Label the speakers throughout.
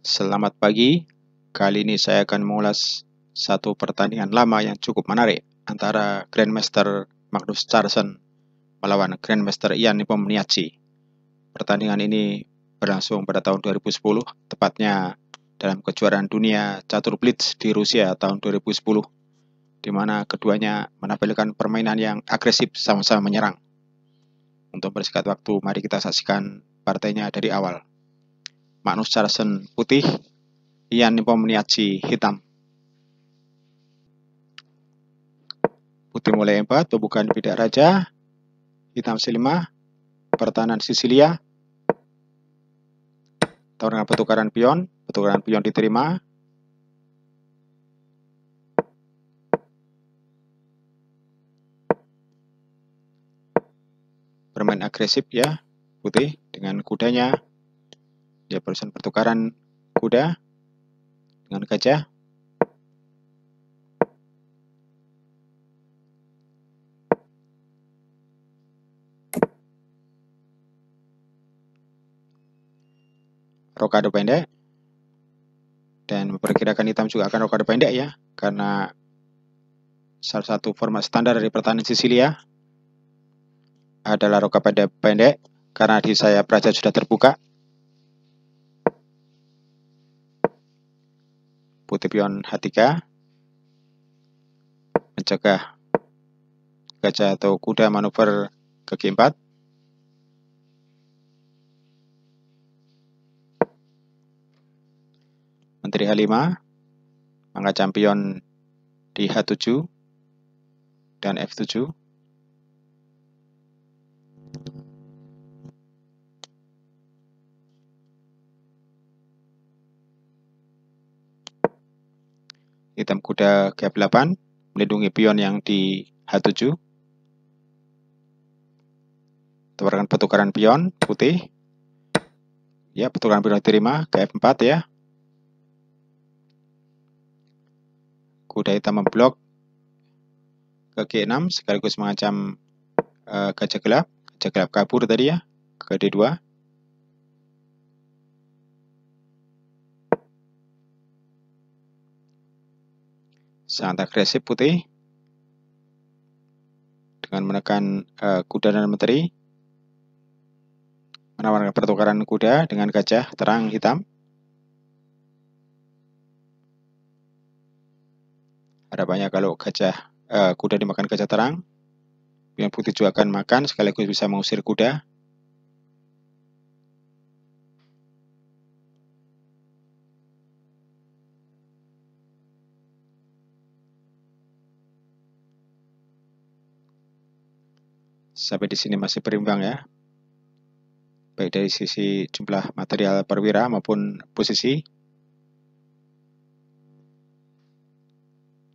Speaker 1: Selamat pagi. Kali ini saya akan mengulas satu pertandingan lama yang cukup menarik antara Grandmaster Magnus Carlsen melawan Grandmaster Ian Nepomniachtchi. Pertandingan ini berlangsung pada tahun 2010, tepatnya dalam kejuaraan dunia catur blitz di Rusia tahun 2010, di mana keduanya menampilkan permainan yang agresif sama-sama menyerang. Untuk bersikat waktu, mari kita saksikan partainya dari awal. Magnus Carlsen putih, Ian Nipomniachtchi hitam. Putih mulai empat, tubuhkan bidak raja, hitam C5, pertahanan Sisilia, tawaran pertukaran pion, pertukaran pion diterima, bermain agresif ya, putih dengan kudanya, dia barusan pertukaran kuda dengan gajah. Rokade pendek dan memperkirakan hitam juga akan rokade pendek ya karena salah satu format standar dari pertahanan Sicilia adalah rokade pendek, karena di saya praja sudah terbuka Putih pion H3 mencegah gajah atau kuda manuver ke G4 Menteri H5 angka champion di H7 dan F7 hitam kuda G8 melindungi pion yang di H7 tawarkan pertukaran pion putih ya pertukaran pion diterima ke F4 ya kuda hitam memblok ke G6 sekaligus mengancam uh, gajah gelap gajah gelap kabur tadi ya ke D2 sangat agresif putih dengan menekan uh, kuda dan menteri menawarkan pertukaran kuda dengan gajah terang hitam ada banyak kalau gajah uh, kuda dimakan gajah terang yang putih juga akan makan sekaligus bisa mengusir kuda sampai di sini masih berimbang ya. Baik dari sisi jumlah material perwira maupun posisi.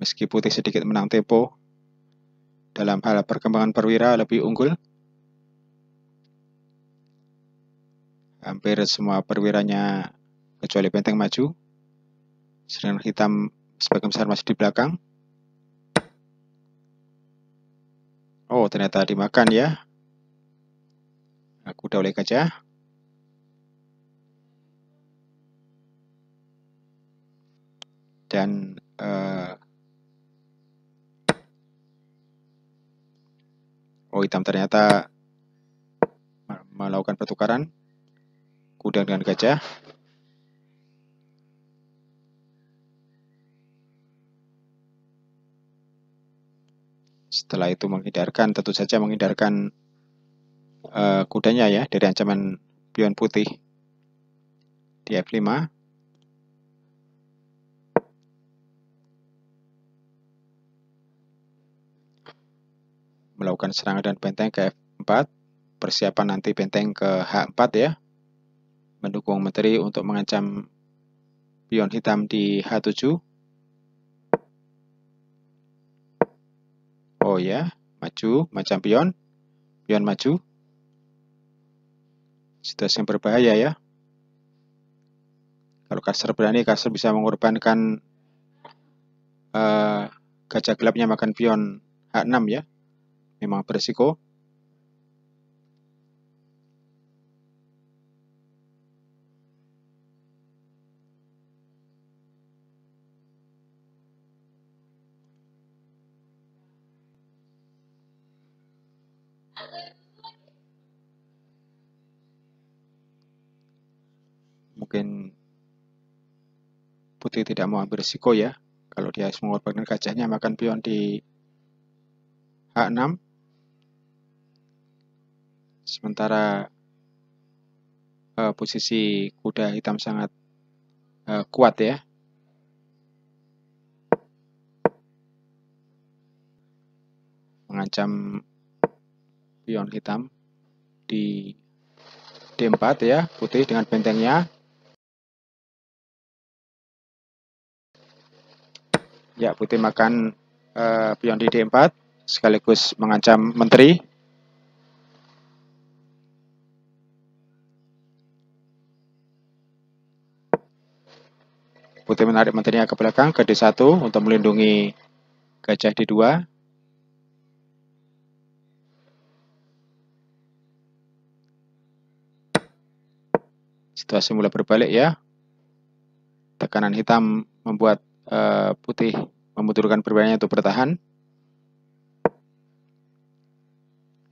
Speaker 1: Meski putih sedikit menang tempo, dalam hal perkembangan perwira lebih unggul. Hampir semua perwiranya kecuali benteng maju. Sedangkan hitam sebagian besar masih di belakang. Oh, ternyata dimakan ya. Aku udah aja. Dan uh, Oh, hitam ternyata melakukan pertukaran kuda dengan gajah. setelah itu menghindarkan tentu saja menghindarkan uh, kudanya ya dari ancaman pion putih di F5 melakukan serangan dan benteng ke F4 persiapan nanti benteng ke H4 ya mendukung menteri untuk mengancam pion hitam di H7 O oh ya. Maju, macam pion. Pion maju. Situasi yang berbahaya ya. Kalau kasar berani, kasar bisa mengorbankan uh, gajah gelapnya makan pion H6 ya. Memang berisiko. Mungkin putih tidak mau ambil risiko ya. Kalau dia harus mengorbankan gajahnya makan pion di H6. Sementara uh, posisi kuda hitam sangat uh, kuat ya. Mengancam pion hitam di D4 ya, putih dengan bentengnya. Ya, putih makan uh, eh, pion di D4 sekaligus mengancam menteri. Putih menarik menterinya ke belakang ke D1 untuk melindungi gajah D2. situasi semula berbalik ya. Tekanan hitam membuat uh, putih membutuhkan berbaliknya untuk bertahan.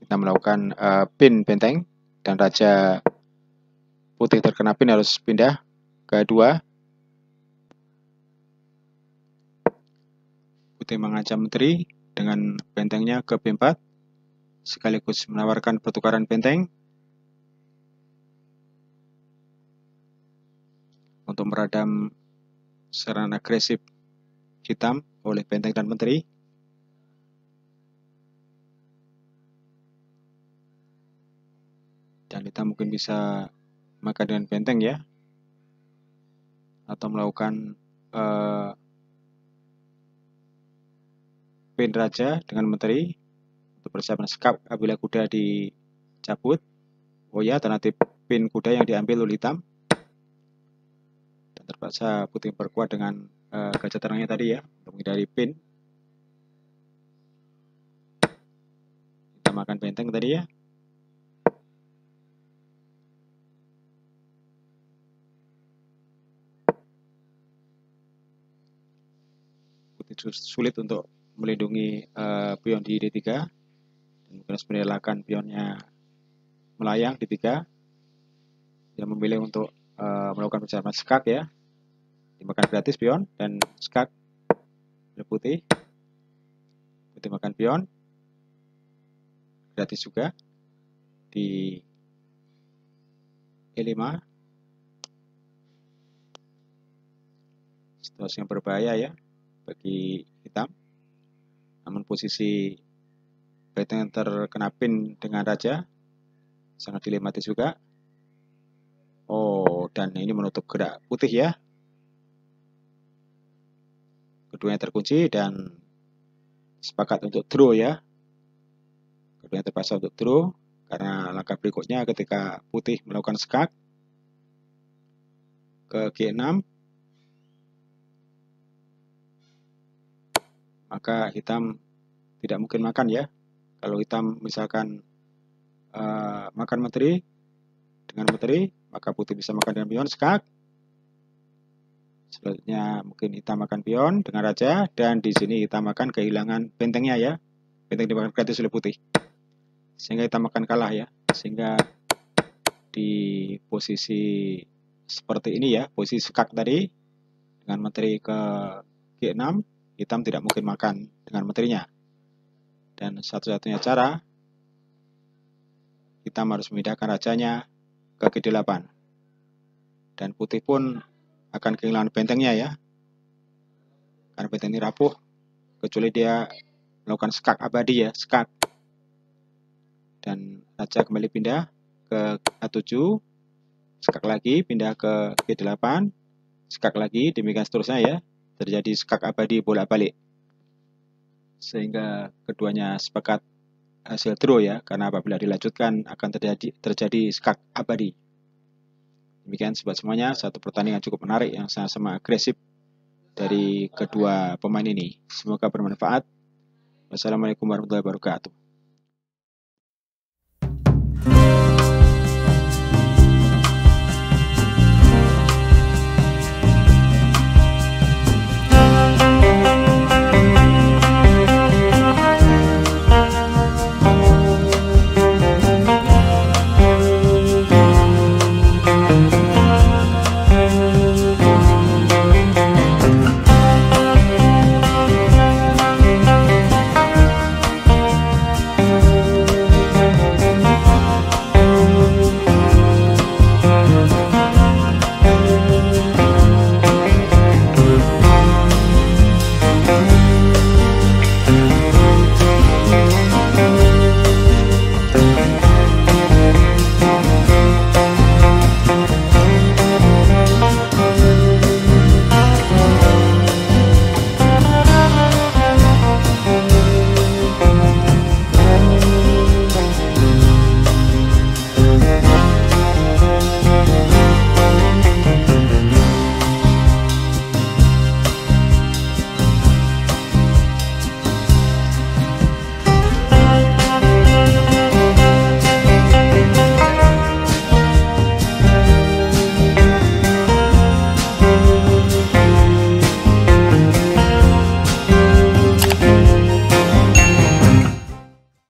Speaker 1: Kita melakukan uh, pin benteng dan raja putih terkena pin harus pindah ke dua. Putih mengancam menteri dengan bentengnya ke pin 4 sekaligus menawarkan pertukaran benteng untuk meredam serangan agresif hitam oleh benteng dan menteri. Dan kita mungkin bisa makan dengan benteng ya, atau melakukan uh, eh, pin raja dengan menteri untuk persiapan sekap apabila kuda dicabut. Oh ya, alternatif pin kuda yang diambil oleh hitam terpaksa putih perkuat dengan uh, gajah terangnya tadi ya untuk menghindari pin kita makan benteng tadi ya putih sulit untuk melindungi uh, pion di D3 dan harus merelakan pionnya melayang di 3 dia memilih untuk uh, melakukan perjalanan skak ya dimakan gratis pion dan skak putih putih makan pion gratis juga di E5 situasi yang berbahaya ya bagi hitam namun posisi benteng terkena pin dengan raja sangat dilematis juga oh dan ini menutup gerak putih ya keduanya terkunci dan sepakat untuk draw ya. Keduanya terpaksa untuk draw karena langkah berikutnya ketika putih melakukan skak ke G6 maka hitam tidak mungkin makan ya. Kalau hitam misalkan uh, makan menteri dengan menteri maka putih bisa makan dengan pion skak Selanjutnya mungkin kita makan pion dengan raja dan di sini kita makan kehilangan bentengnya ya. Benteng dimakan gratis oleh putih. Sehingga kita makan kalah ya. Sehingga di posisi seperti ini ya, posisi skak tadi dengan menteri ke G6 hitam tidak mungkin makan dengan menterinya. Dan satu-satunya cara kita harus memindahkan rajanya ke G8. Dan putih pun akan kehilangan bentengnya ya. Karena benteng ini rapuh, kecuali dia melakukan skak abadi ya, skak. Dan raja kembali pindah ke A7, skak lagi, pindah ke G8, skak lagi, demikian seterusnya ya. Terjadi skak abadi bola balik Sehingga keduanya sepakat hasil draw ya, karena apabila dilanjutkan akan terjadi terjadi skak abadi. Demikian sobat semuanya, satu pertandingan cukup menarik yang sangat sama agresif dari kedua pemain ini. Semoga bermanfaat. Wassalamualaikum warahmatullahi wabarakatuh.